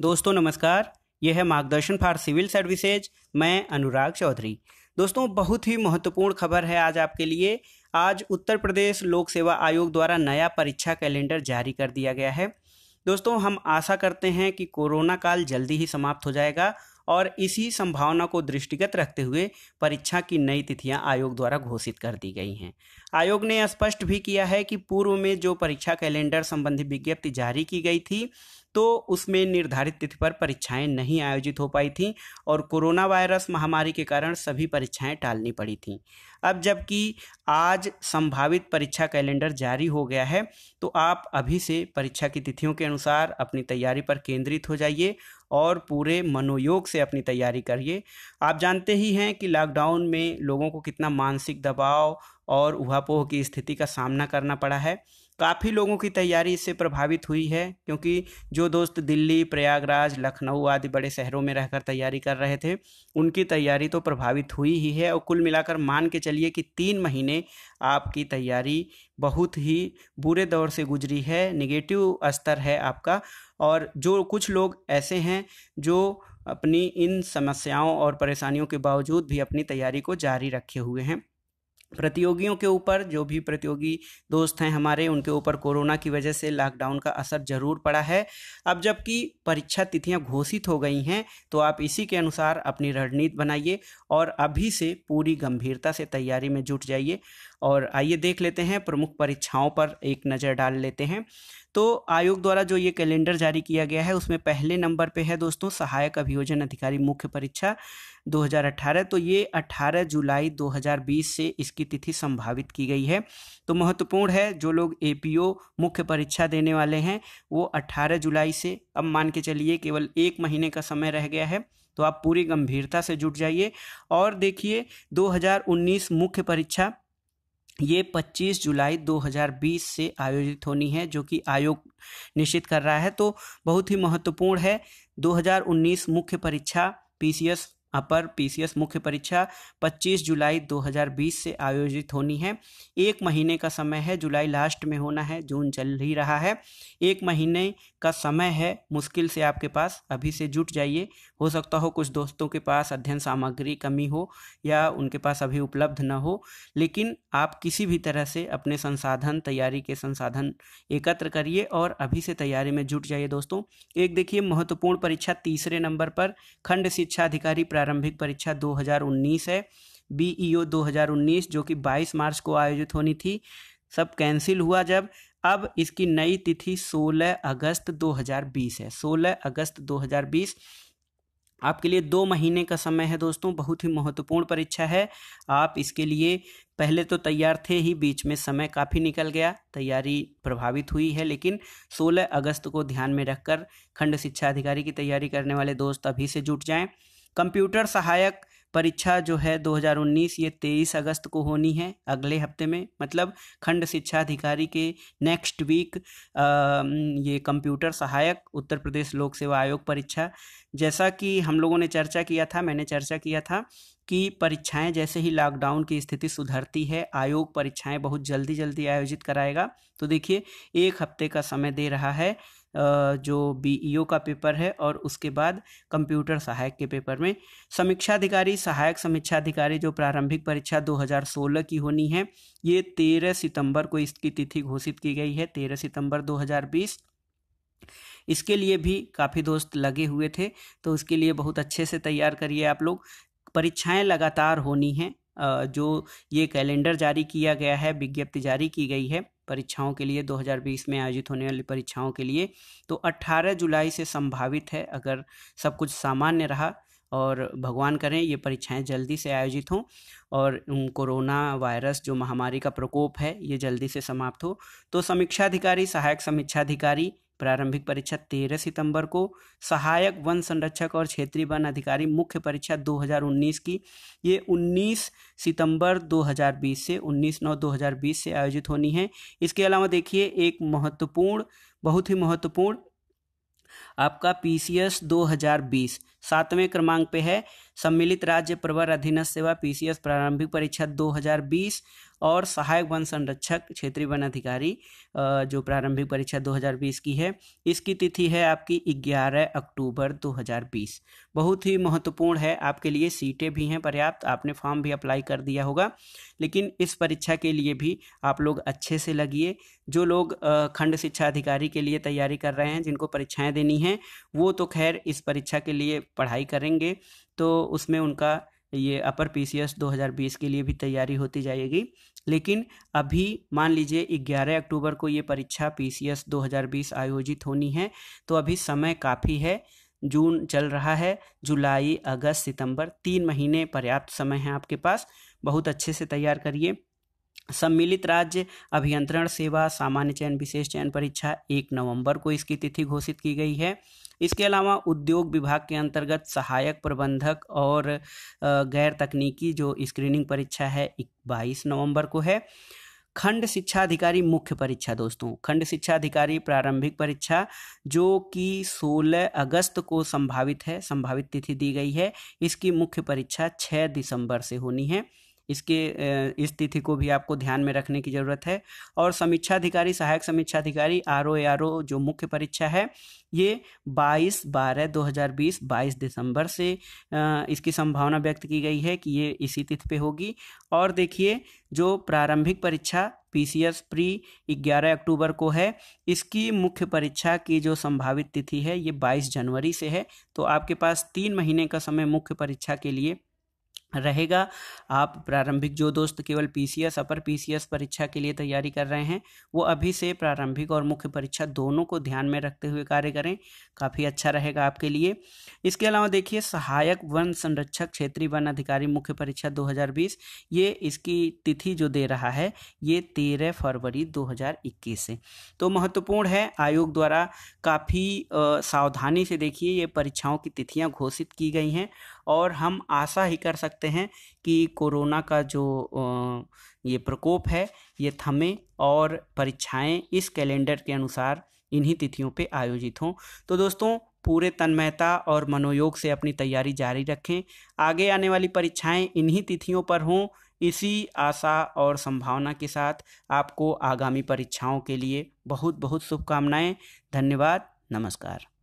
दोस्तों नमस्कार यह है मार्गदर्शन फॉर सिविल सर्विसेज मैं अनुराग चौधरी दोस्तों बहुत ही महत्वपूर्ण खबर है आज आपके लिए आज उत्तर प्रदेश लोक सेवा आयोग द्वारा नया परीक्षा कैलेंडर जारी कर दिया गया है दोस्तों हम आशा करते हैं कि कोरोना काल जल्दी ही समाप्त हो जाएगा और इसी संभावना को दृष्टिगत रखते हुए परीक्षा की नई तिथियां आयोग द्वारा घोषित कर दी गई हैं आयोग ने स्पष्ट भी किया है कि पूर्व में जो परीक्षा कैलेंडर संबंधी विज्ञप्ति जारी की गई थी तो उसमें निर्धारित तिथि पर परीक्षाएं नहीं आयोजित हो पाई थीं और कोरोना वायरस महामारी के कारण सभी परीक्षाएं टालनी पड़ी थीं अब जबकि आज संभावित परीक्षा कैलेंडर जारी हो गया है तो आप अभी से परीक्षा की तिथियों के अनुसार अपनी तैयारी पर केंद्रित हो जाइए और पूरे मनोयोग से अपनी तैयारी करिए आप जानते ही हैं कि लॉकडाउन में लोगों को कितना मानसिक दबाव और उहापोह की स्थिति का सामना करना पड़ा है काफ़ी लोगों की तैयारी इससे प्रभावित हुई है क्योंकि जो दोस्त दिल्ली प्रयागराज लखनऊ आदि बड़े शहरों में रहकर तैयारी कर रहे थे उनकी तैयारी तो प्रभावित हुई ही है और कुल मिलाकर मान के चलिए कि तीन महीने आपकी तैयारी बहुत ही बुरे दौर से गुजरी है निगेटिव स्तर है आपका और जो कुछ लोग ऐसे हैं जो अपनी इन समस्याओं और परेशानियों के बावजूद भी अपनी तैयारी को जारी रखे हुए हैं प्रतियोगियों के ऊपर जो भी प्रतियोगी दोस्त हैं हमारे उनके ऊपर कोरोना की वजह से लॉकडाउन का असर ज़रूर पड़ा है अब जबकि परीक्षा तिथियां घोषित हो गई हैं तो आप इसी के अनुसार अपनी रणनीति बनाइए और अभी से पूरी गंभीरता से तैयारी में जुट जाइए और आइए देख लेते हैं प्रमुख परीक्षाओं पर एक नज़र डाल लेते हैं तो आयोग द्वारा जो ये कैलेंडर जारी किया गया है उसमें पहले नंबर पे है दोस्तों सहायक अभियोजन अधिकारी मुख्य परीक्षा 2018 तो ये 18 जुलाई 2020 से इसकी तिथि संभावित की गई है तो महत्वपूर्ण है जो लोग ए मुख्य परीक्षा देने वाले हैं वो 18 जुलाई से अब मान के चलिए केवल एक महीने का समय रह गया है तो आप पूरी गंभीरता से जुट जाइए और देखिए 2019 मुख्य परीक्षा ये 25 जुलाई 2020 से आयोजित होनी है जो कि आयोग निश्चित कर रहा है तो बहुत ही महत्वपूर्ण है 2019 मुख्य परीक्षा पीसीएस अपर पीसीएस मुख्य परीक्षा 25 जुलाई 2020 से आयोजित होनी है एक महीने का समय है जुलाई लास्ट में होना है जून चल ही रहा है एक महीने का समय है मुश्किल से आपके पास अभी से जुट जाइए हो सकता हो कुछ दोस्तों के पास अध्ययन सामग्री कमी हो या उनके पास अभी उपलब्ध न हो लेकिन आप किसी भी तरह से अपने संसाधन तैयारी के संसाधन एकत्र करिए और अभी से तैयारी में जुट जाइए दोस्तों एक देखिए महत्वपूर्ण परीक्षा तीसरे नंबर पर खंड शिक्षा अधिकारी प्र प्रारंभिक परीक्षा 2019 है बीईओ e 2019 जो कि 22 मार्च को आयोजित होनी थी सब कैंसिल हुआ जब अब इसकी नई तिथि 16 अगस्त 2020 है 16 अगस्त 2020 आपके लिए दो महीने का समय है दोस्तों बहुत ही महत्वपूर्ण परीक्षा है आप इसके लिए पहले तो तैयार थे ही बीच में समय काफ़ी निकल गया तैयारी प्रभावित हुई है लेकिन 16 अगस्त को ध्यान में रखकर खंड शिक्षा अधिकारी की तैयारी करने वाले दोस्त अभी से जुट जाएं कंप्यूटर सहायक परीक्षा जो है 2019 ये 23 अगस्त को होनी है अगले हफ्ते में मतलब खंड शिक्षा अधिकारी के नेक्स्ट वीक ये कंप्यूटर सहायक उत्तर प्रदेश लोक सेवा आयोग परीक्षा जैसा कि हम लोगों ने चर्चा किया था मैंने चर्चा किया था कि परीक्षाएं जैसे ही लॉकडाउन की स्थिति सुधरती है आयोग परीक्षाएं बहुत जल्दी जल्दी आयोजित कराएगा तो देखिए एक हफ्ते का समय दे रहा है जो बी e का पेपर है और उसके बाद कंप्यूटर सहायक के पेपर में समीक्षा अधिकारी सहायक समीक्षा अधिकारी जो प्रारंभिक परीक्षा 2016 की होनी है ये 13 सितंबर को इसकी तिथि घोषित की गई है 13 सितंबर 2020 इसके लिए भी काफ़ी दोस्त लगे हुए थे तो उसके लिए बहुत अच्छे से तैयार करिए आप लोग परीक्षाएं लगातार होनी हैं जो ये कैलेंडर जारी किया गया है विज्ञप्ति जारी की गई है परीक्षाओं के लिए 2020 में आयोजित होने वाली परीक्षाओं के लिए तो 18 जुलाई से संभावित है अगर सब कुछ सामान्य रहा और भगवान करें ये परीक्षाएं जल्दी से आयोजित हों और कोरोना वायरस जो महामारी का प्रकोप है ये जल्दी से समाप्त हो तो समीक्षाधिकारी सहायक समीक्षाधिकारी प्रारंभिक परीक्षा तेरह सितंबर को सहायक वन संरक्षक और क्षेत्रीय वन अधिकारी मुख्य परीक्षा 2019 की ये 19 सितंबर 2020 से 19 नौ 2020 से आयोजित होनी है इसके अलावा देखिए एक महत्वपूर्ण बहुत ही महत्वपूर्ण आपका पीसीएस 2020 सातवें क्रमांक पे है सम्मिलित राज्य प्रवर अधीनस्थ सेवा पीसीएस प्रारंभिक परीक्षा 2020 और सहायक वन संरक्षक क्षेत्रीय वन अधिकारी जो प्रारंभिक परीक्षा 2020 की है इसकी तिथि है आपकी 11 अक्टूबर 2020 बहुत ही महत्वपूर्ण है आपके लिए सीटें भी हैं पर्याप्त आपने फॉर्म भी अप्लाई कर दिया होगा लेकिन इस परीक्षा के लिए भी आप लोग अच्छे से लगिए जो लोग खंड शिक्षा अधिकारी के लिए तैयारी कर रहे हैं जिनको परीक्षाएँ देनी हैं वो तो खैर इस परीक्षा के लिए पढ़ाई करेंगे तो उसमें उनका ये अपर पी 2020 के लिए भी तैयारी होती जाएगी लेकिन अभी मान लीजिए 11 अक्टूबर को ये परीक्षा पी 2020 आयोजित होनी है तो अभी समय काफ़ी है जून चल रहा है जुलाई अगस्त सितंबर तीन महीने पर्याप्त समय है आपके पास बहुत अच्छे से तैयार करिए सम्मिलित राज्य अभियंत्रण सेवा सामान्य चयन विशेष चयन परीक्षा एक नवंबर को इसकी तिथि घोषित की गई है इसके अलावा उद्योग विभाग के अंतर्गत सहायक प्रबंधक और गैर तकनीकी जो स्क्रीनिंग परीक्षा है बाईस नवंबर को है खंड शिक्षा अधिकारी मुख्य परीक्षा दोस्तों खंड शिक्षा अधिकारी प्रारंभिक परीक्षा जो कि 16 अगस्त को संभावित है संभावित तिथि दी गई है इसकी मुख्य परीक्षा 6 दिसंबर से होनी है इसके इस तिथि को भी आपको ध्यान में रखने की ज़रूरत है और समीक्षा अधिकारी सहायक समीक्षा अधिकारी आर ओ आर ओ जो मुख्य परीक्षा है ये 22 बारह 2020 22 दिसंबर से इसकी संभावना व्यक्त की गई है कि ये इसी तिथि पे होगी और देखिए जो प्रारंभिक परीक्षा पी सी एस प्री ग्यारह अक्टूबर को है इसकी मुख्य परीक्षा की जो संभावित तिथि है ये 22 जनवरी से है तो आपके पास तीन महीने का समय मुख्य परीक्षा के लिए रहेगा आप प्रारंभिक जो दोस्त केवल पीसीएस अपर पीसीएस परीक्षा के लिए तैयारी कर रहे हैं वो अभी से प्रारंभिक और मुख्य परीक्षा दोनों को ध्यान में रखते हुए कार्य करें काफ़ी अच्छा रहेगा आपके लिए इसके अलावा देखिए सहायक वन संरक्षक क्षेत्रीय वन अधिकारी मुख्य परीक्षा 2020 ये इसकी तिथि जो दे रहा है ये तेरह फरवरी दो से तो महत्वपूर्ण है आयोग द्वारा काफ़ी सावधानी से देखिए ये परीक्षाओं की तिथियाँ घोषित की गई हैं और हम आशा ही कर सकते सकते हैं कि कोरोना का जो ये प्रकोप है ये थमे और परीक्षाएं इस कैलेंडर के अनुसार इन्हीं तिथियों पे आयोजित हों तो दोस्तों पूरे तन्मयता और मनोयोग से अपनी तैयारी जारी रखें आगे आने वाली परीक्षाएं इन्हीं तिथियों पर हों इसी आशा और संभावना के साथ आपको आगामी परीक्षाओं के लिए बहुत बहुत शुभकामनाएं धन्यवाद नमस्कार